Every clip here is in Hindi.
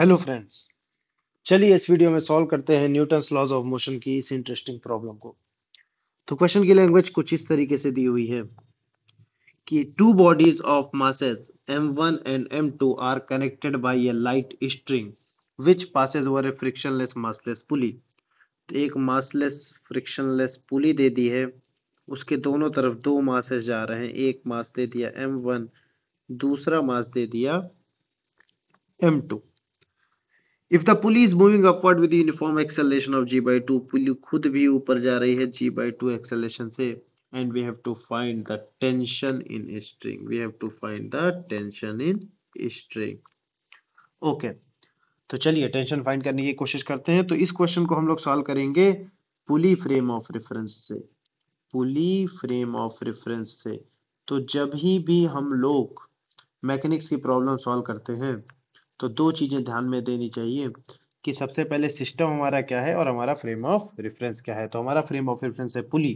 हेलो फ्रेंड्स चलिए इस वीडियो में सॉल्व करते हैं न्यूटन लॉज ऑफ मोशन की इस इंटरेस्टिंग प्रॉब्लम को तो क्वेश्चन की लैंग्वेज कुछ इस तरीके से दी हुई है कि two bodies of masses m1 and m2 are connected by a light string which passes over a frictionless massless pulley तो एक मासलेस फ्रिक्शनलेस पुली दे दी है उसके दोनों तरफ दो मासेस जा रहे हैं एक मास दे दिया एम दूसरा मास दे दिया m2 if the pulley is moving upward with uniform acceleration of g by two pulley खुद भी ऊपर जा रही है जी बाई टू एक्सेलेशन से and we have to find the tension in string we have to find the tension in string okay तो चलिए टेंशन फाइंड करने की कोशिश करते हैं तो इस क्वेश्चन को हम लोग सॉल्व करेंगे पुली फ्रेम ऑफ रेफरेंस से पुली फ्रेम ऑफ रेफरेंस से तो जब ही भी हम लोग मैकेनिक्स की प्रॉब्लम सॉल्व करते हैं तो दो चीज़ें ध्यान में देनी चाहिए कि सबसे पहले सिस्टम हमारा क्या है और हमारा फ्रेम ऑफ रेफरेंस क्या है तो हमारा फ्रेम ऑफ रेफरेंस है पुली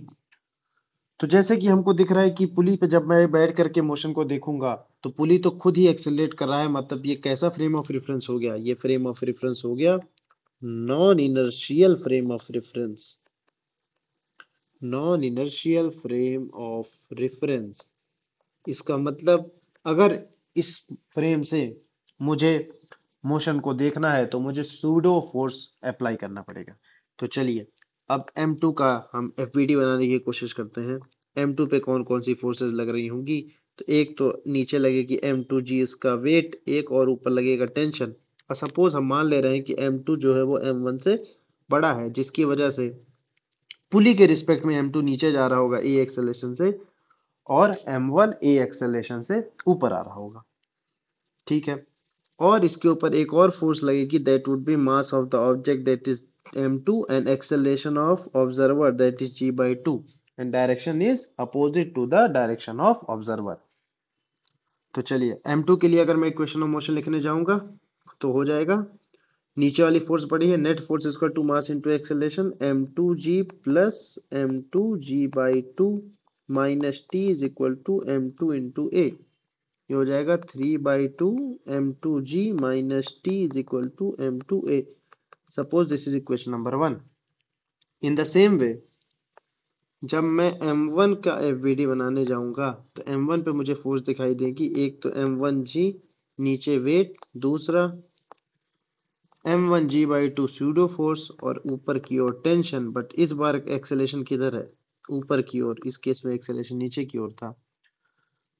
तो जैसे कि हमको दिख रहा है कि पुली पे जब मैं बैठ करके मोशन को देखूंगा तो पुली तो खुद ही एक्सेलरेट कर रहा है मतलब ये कैसा फ्रेम ऑफ रेफरेंस हो गया ये फ्रेम ऑफ रेफरेंस हो गया non inertial frame of reference non inertial frame of reference इसका मतलब अगर इस फ्रेम से मुझे मोशन को देखना है तो मुझे सूडो फोर्स अप्लाई करना पड़ेगा तो चलिए अब M2 का हम एफ बनाने की कोशिश करते हैं M2 पे कौन कौन सी फोर्सेस लग रही होंगी तो एक तो नीचे लगेगी एम जी इसका वेट एक और ऊपर लगेगा टेंशन और सपोज हम मान ले रहे हैं कि M2 जो है वो M1 से बड़ा है जिसकी वजह से पुली के रिस्पेक्ट में M2 नीचे जा रहा होगा ए एक्सेलेशन से और M1 वन एक्सेलेशन से ऊपर आ रहा होगा ठीक है और इसके ऊपर एक और फोर्स लगेगी that would be mass of the object that is m two and acceleration of observer that is g by two and direction is opposite to the direction of observer तो चलिए एम टू के लिए अगर मैं इक्वेशन ऑफ मोशन लिखने जाऊंगा तो हो जाएगा नीचे वाली फोर्स पड़ी है नेट फोर्स इसका to mass into acceleration m two g plus m two g by two minus T is equal to m two into a ये हो जाएगा three by two m two g minus T is equal to m two a suppose this is equation number one in the same way जब मैं M1 का एफ बनाने जाऊंगा तो M1 पे मुझे फोर्स दिखाई देगी एक तो एम वन जी नीचे वेट दूसरा m one g by two pseudo force और ऊपर की ओर टेंशन बट इस बार एक्सेलेशन किधर है ऊपर की ओर इस केस में एक्सेलेशन नीचे की ओर था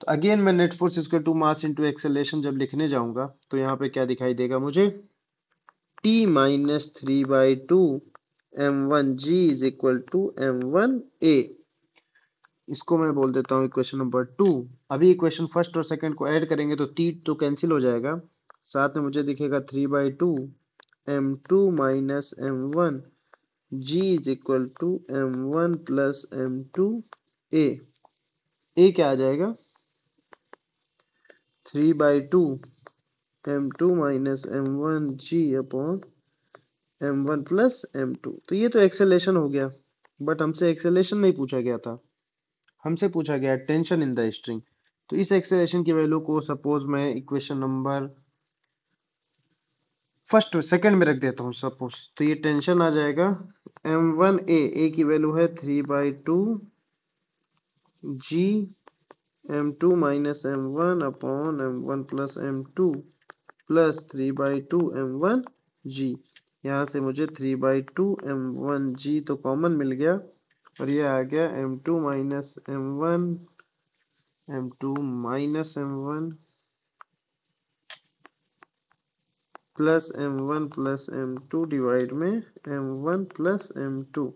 तो अगेन मैं नेट फोर्स इसके टू मास इंटू एक्सेलेशन जब लिखने जाऊंगा तो यहाँ पे क्या दिखाई देगा मुझे T minus three by two m one g is equal to m one a इसको मैं बोल देता हूँ इक्वेशन नंबर टू अभी इक्वेशन फर्स्ट और सेकंड को ऐड करेंगे तो टी तो कैंसिल हो जाएगा साथ में मुझे दिखेगा three by two m two minus m one g is equal to m one plus m two a क्या आ जाएगा three by two m two minus m one g upon m one plus two तो ये तो एक्सेलेशन हो गया बट हमसे एक्सेलेशन नहीं पूछा गया था हमसे पूछा गया टेंशन इन द स्ट्रिंग तो इस एक्सेलेशन की वैल्यू को सपोज मैं इक्वेशन नंबर फर्स्ट सेकंड में रख देता हूँ सपोज तो ये टेंशन आ जाएगा एम वन ए ए की वैल्यू है three by two g m two minus m one upon m one plus m two plus three by two m one g यहाँ से मुझे three by two m one g तो कॉमन मिल गया और ये आ गया m two minus m one m two minus m one plus m one plus m two divide में m one plus m two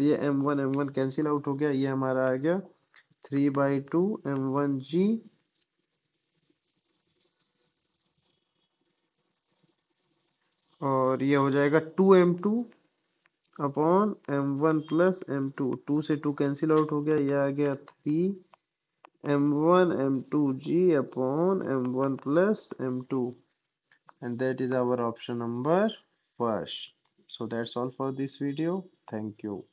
ये m one M one cancel out हो गया ये हमारा आ गया three by two m one g और ये हो जाएगा two m two upon m one plus m two two से टू कैंसिल आउट हो गया ये आ गया three m one m two g upon m one plus m two and that is our option number first so that's all for this video thank you